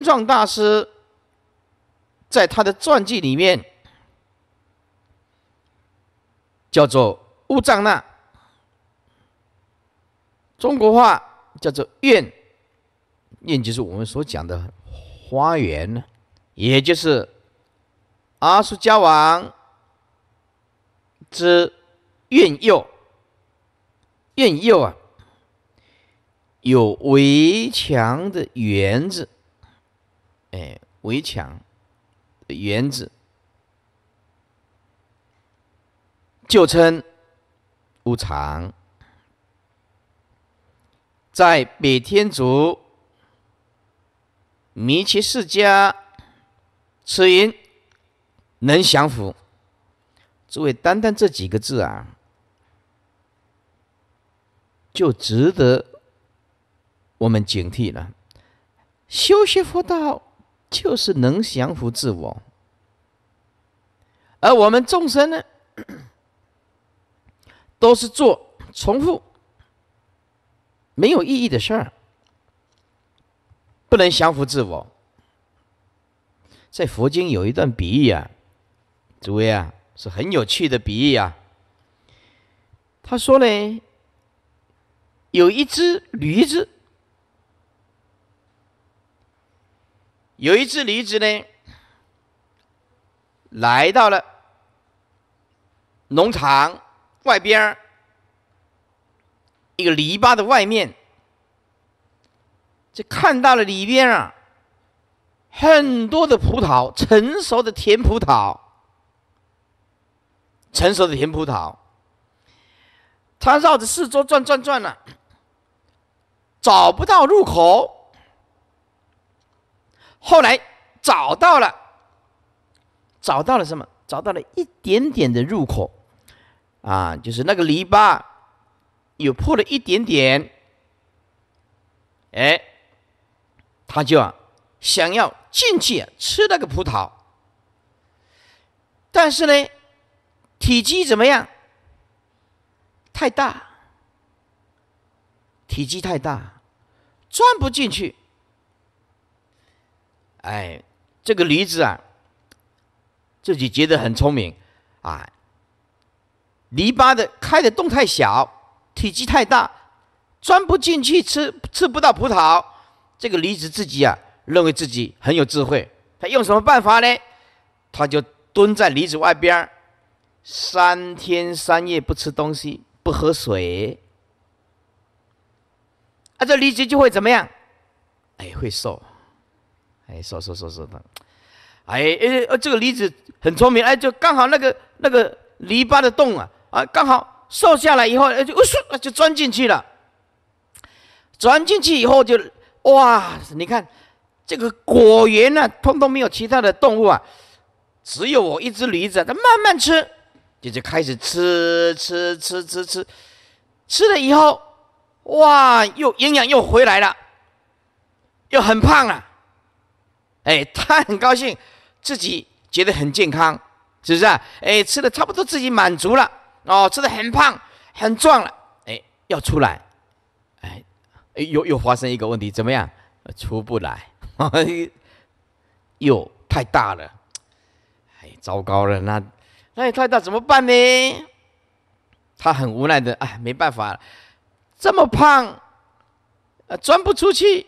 藏大师在他的传记里面叫做乌藏那，中国话叫做院，院就是我们所讲的花园，也就是阿苏加王之院右，院右啊，有围墙的园子。哎，围墙、园子，就称无常，在北天竺弥其世家，此因能降伏，诸位，单单这几个字啊，就值得我们警惕了。修习佛道。就是能降服自我，而我们众生呢，都是做重复、没有意义的事儿，不能降服自我。在佛经有一段比喻啊，诸位啊，是很有趣的比喻啊。他说呢，有一只驴子。有一只驴子呢，来到了农场外边儿一个篱笆的外面，就看到了里边啊很多的葡萄，成熟的甜葡萄，成熟的甜葡萄。它绕着四周转转转了，找不到入口。后来找到了，找到了什么？找到了一点点的入口，啊，就是那个篱笆有破了一点点。哎，他就啊想要进去吃那个葡萄，但是呢，体积怎么样？太大，体积太大，钻不进去。哎，这个驴子啊，自己觉得很聪明，啊，篱笆的开的洞太小，体积太大，钻不进去吃吃不到葡萄。这个驴子自己啊，认为自己很有智慧。他用什么办法呢？他就蹲在驴子外边儿，三天三夜不吃东西，不喝水。啊，这驴子就会怎么样？哎，会瘦。哎，说说说说的，哎哎呃，这个梨子很聪明，哎，就刚好那个那个篱笆的洞啊，啊，刚好瘦下来以后，就呜唰就钻进去了。钻进去以后就哇，你看这个果园呢，通通没有其他的动物啊，只有我一只驴子，它慢慢吃，就就开始吃吃吃吃吃，吃了以后，哇，又营养又回来了，又很胖了。哎，他很高兴，自己觉得很健康，是不是啊？哎，吃的差不多，自己满足了，哦，吃的很胖，很壮了，哎，要出来，哎，又又发生一个问题，怎么样？出不来，又太大了，哎，糟糕了，那那也太大怎么办呢？他很无奈的，哎，没办法，这么胖，呃，钻不出去。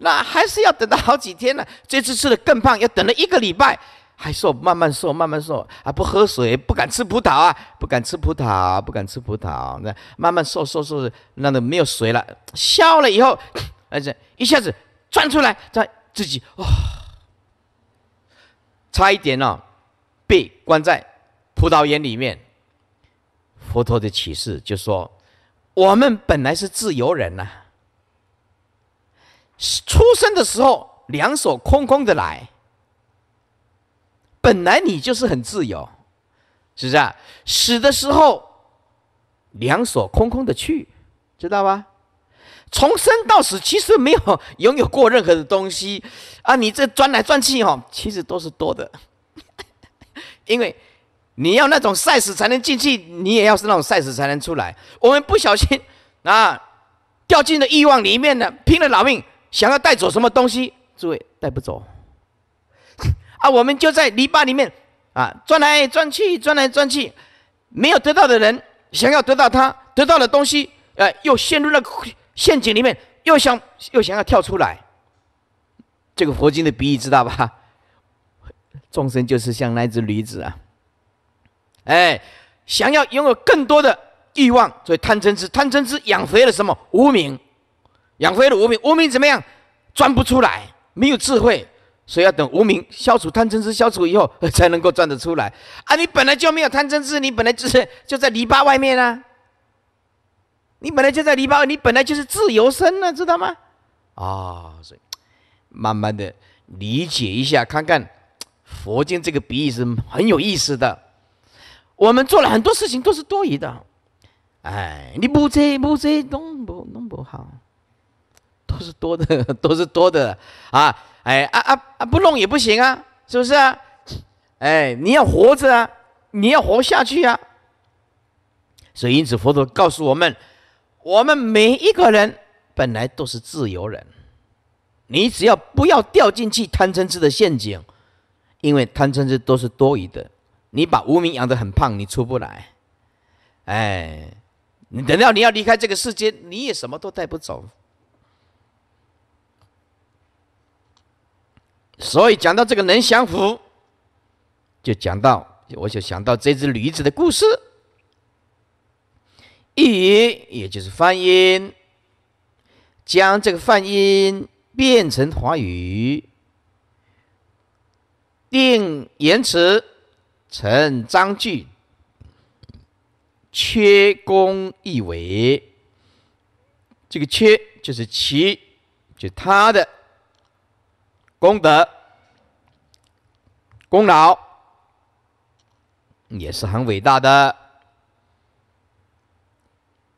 那还是要等到好几天呢。这次吃的更胖，又等了一个礼拜，还瘦，慢慢瘦，慢慢瘦。啊，不喝水，不敢吃葡萄啊，不敢吃葡萄，不敢吃葡萄。那慢慢瘦，瘦瘦，那个没有水了，笑了以后，而且一下子钻出来，在自己，哦，差一点呢，被关在葡萄园里面。佛陀的启示就说，我们本来是自由人呐。出生的时候两手空空的来，本来你就是很自由，是不是啊？死的时候两手空空的去，知道吧？从生到死其实没有拥有过任何的东西，啊！你这转来转去哈，其实都是多的，因为你要那种赛死才能进去，你也要是那种赛死才能出来。我们不小心啊，掉进了欲望里面呢，拼了老命。想要带走什么东西，诸位带不走，啊，我们就在篱笆里面啊，转来转去，转来转去，没有得到的人想要得到他得到的东西，呃，又陷入了 陷阱里面，又想又想要跳出来，这个佛经的比喻知道吧？众生就是像那只驴子啊，哎，想要拥有更多的欲望，所以贪嗔痴，贪嗔痴养肥了什么无名。养肥了无名，无名怎么样？钻不出来，没有智慧，所以要等无名消除贪嗔痴消除以后，才能够钻得出来。啊，你本来就没有贪嗔痴，你本来就是就在篱笆外面啊。你本来就在篱笆，你本来就是自由身了，知道吗？啊，所以慢慢的理解一下，看看佛经这个比喻是很有意思的。我们做了很多事情都是多余的，哎，你不追不追，弄不弄不好。都是多的，都是多的，啊，哎，啊啊啊，不弄也不行啊，是不是啊？哎，你要活着啊，你要活下去啊。所以，因此，佛陀告诉我们：，我们每一个人本来都是自由人，你只要不要掉进去贪嗔痴的陷阱，因为贪嗔痴都是多余的。你把无名养得很胖，你出不来。哎，你等到你要离开这个世界，你也什么都带不走。所以讲到这个能降服，就讲到我就想到这只驴子的故事。译，也就是梵音，将这个梵音变成华语，定言辞成章句，缺功意为，这个缺就是其，就他的。功德、功劳也是很伟大的。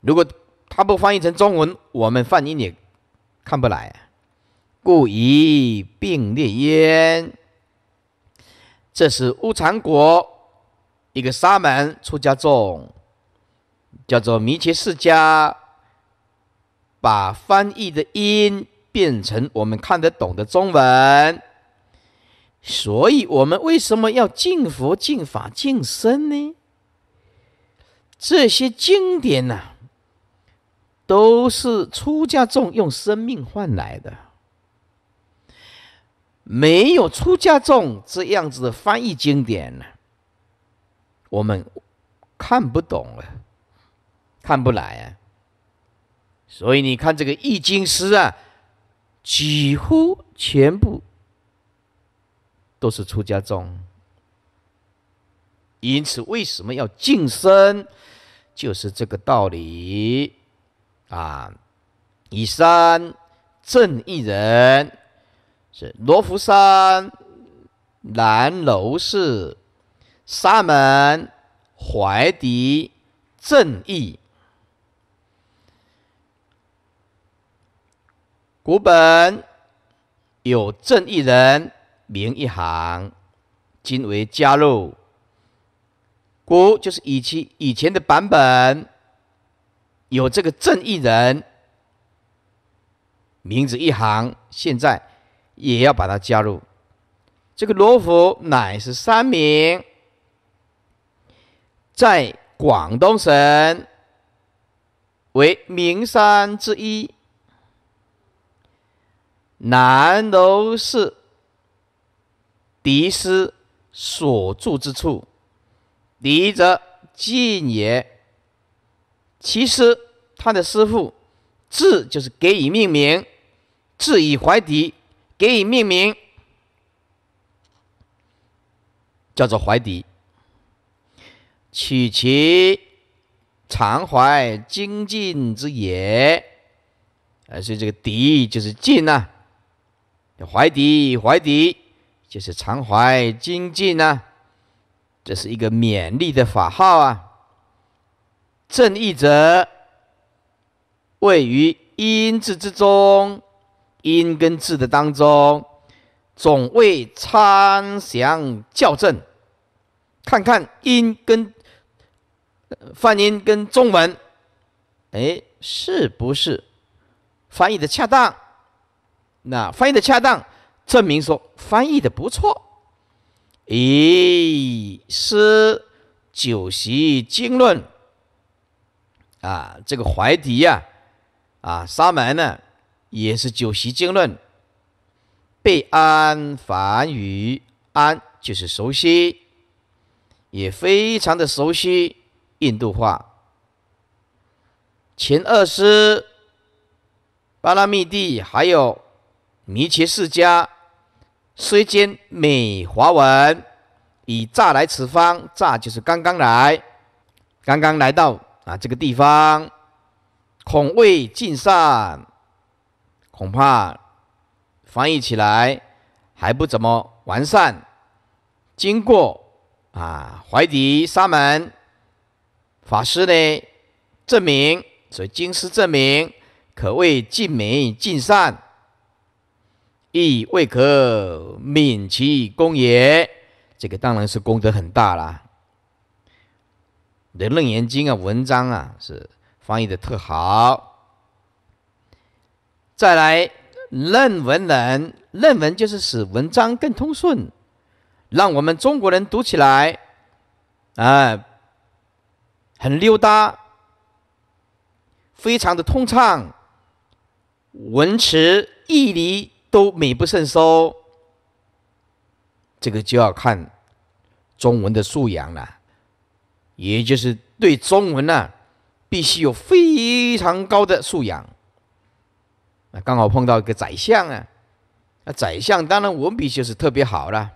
如果他不翻译成中文，我们翻译也看不来。故一并列焉。这是乌常国一个沙门出家众，叫做弥切世迦，把翻译的音。变成我们看得懂的中文，所以我们为什么要敬佛敬法敬身呢？这些经典呢，都是出家众用生命换来的，没有出家众这样子的翻译经典呢，我们看不懂了，看不来啊。所以你看这个《易经》师啊。几乎全部都是出家众，因此为什么要净身？就是这个道理啊！以三，正义人是罗浮山南楼寺、沙门怀迪正义。古本有正一人名一行，今为加入。古就是以其以前的版本，有这个正一人名字一行，现在也要把它加入。这个罗浮乃是三名，在广东省为名山之一。南楼是狄师所住之处，狄者，晋也。其师，他的师傅，字就是给予命名，字以怀狄，给予命名，叫做怀狄。取其常怀精进之也。呃，所以这个狄就是晋呐。怀敌怀敌就是常怀精进啊，这是一个勉励的法号啊。正义者位于音字之中，音跟字的当中，总为参详校正。看看音跟梵音跟中文，哎，是不是翻译的恰当？那翻译的恰当，证明说翻译的不错。以诗酒席经论啊，这个怀迪呀，啊沙门呢也是酒席经论。贝安梵语，安就是熟悉，也非常的熟悉印度话。秦二师巴拉密地还有。弥其世家虽兼美华文，以乍来此方，乍就是刚刚来，刚刚来到啊这个地方，恐未尽善，恐怕翻译起来还不怎么完善。经过啊怀迪沙门法师的证明，所以经师证明可谓尽美尽善。亦未可泯其功也。这个当然是功德很大啦。《人论言经》啊，文章啊是翻译的特好。再来，论文人，论文就是使文章更通顺，让我们中国人读起来，啊。很溜达，非常的通畅，文辞义理。都美不胜收，这个就要看中文的素养了，也就是对中文呢，必须有非常高的素养。那刚好碰到一个宰相啊，那宰相当然文笔就是特别好了。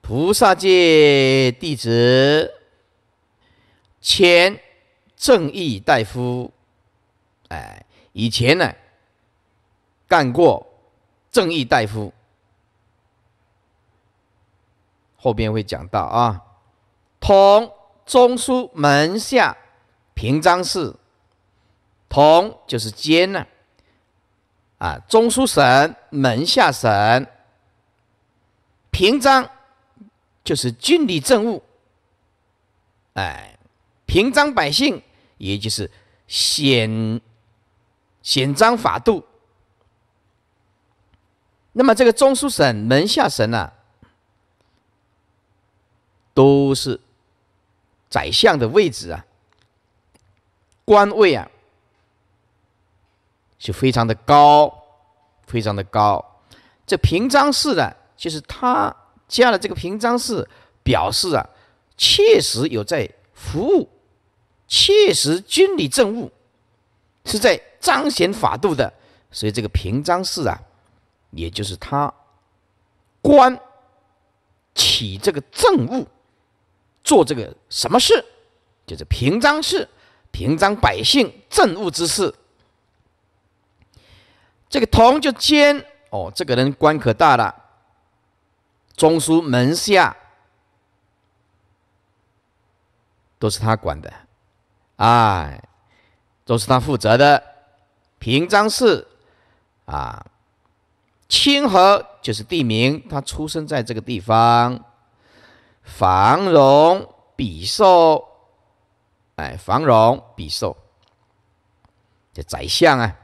菩萨界弟子，前正义大夫，哎，以前呢。干过正义大夫，后边会讲到啊。同中书门下平章事，同就是兼呢，啊，中书省门下省平章就是军理政务，哎，平章百姓也就是显显彰法度。那么这个中书省门下省呢，都是宰相的位置啊，官位啊，是非常的高，非常的高。这平章事呢，就是他加了这个平章事，表示啊，确实有在服务，确实军理政务，是在彰显法度的。所以这个平章事啊。也就是他，官起这个政务，做这个什么事，就是平章事，平章百姓政务之事。这个同就兼哦，这个人官可大了，中书门下都是他管的，啊，都是他负责的平章事，啊。清河就是地名，他出生在这个地方。繁荣比寿，哎，繁荣比寿，这宰相啊！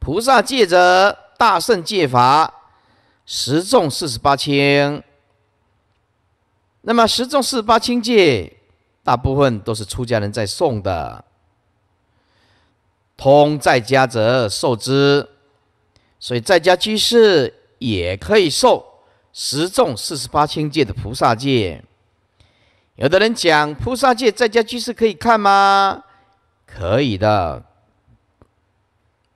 菩萨戒者，大圣戒法，十众四十八轻。那么十众四十八轻戒，大部分都是出家人在诵的。通在家者受之。所以在家居士也可以受十众四十八千界的菩萨戒。有的人讲菩萨戒在家居士可以看吗？可以的，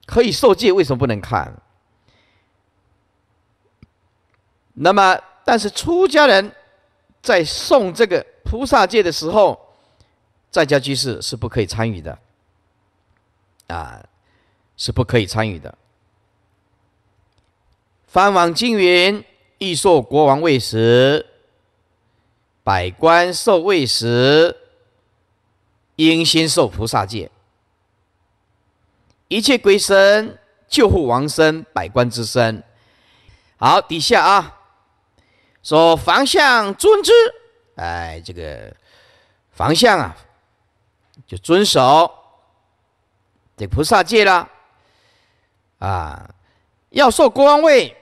可以受戒，为什么不能看？那么，但是出家人在诵这个菩萨戒的时候，在家居士是不可以参与的，啊，是不可以参与的。翻王经云欲受国王位时，百官受位时，应先受菩萨戒。一切鬼身、救护亡身、百官之身。好，底下啊，说方向尊之，哎，这个方向啊，就遵守这菩萨戒了。啊，要受官位。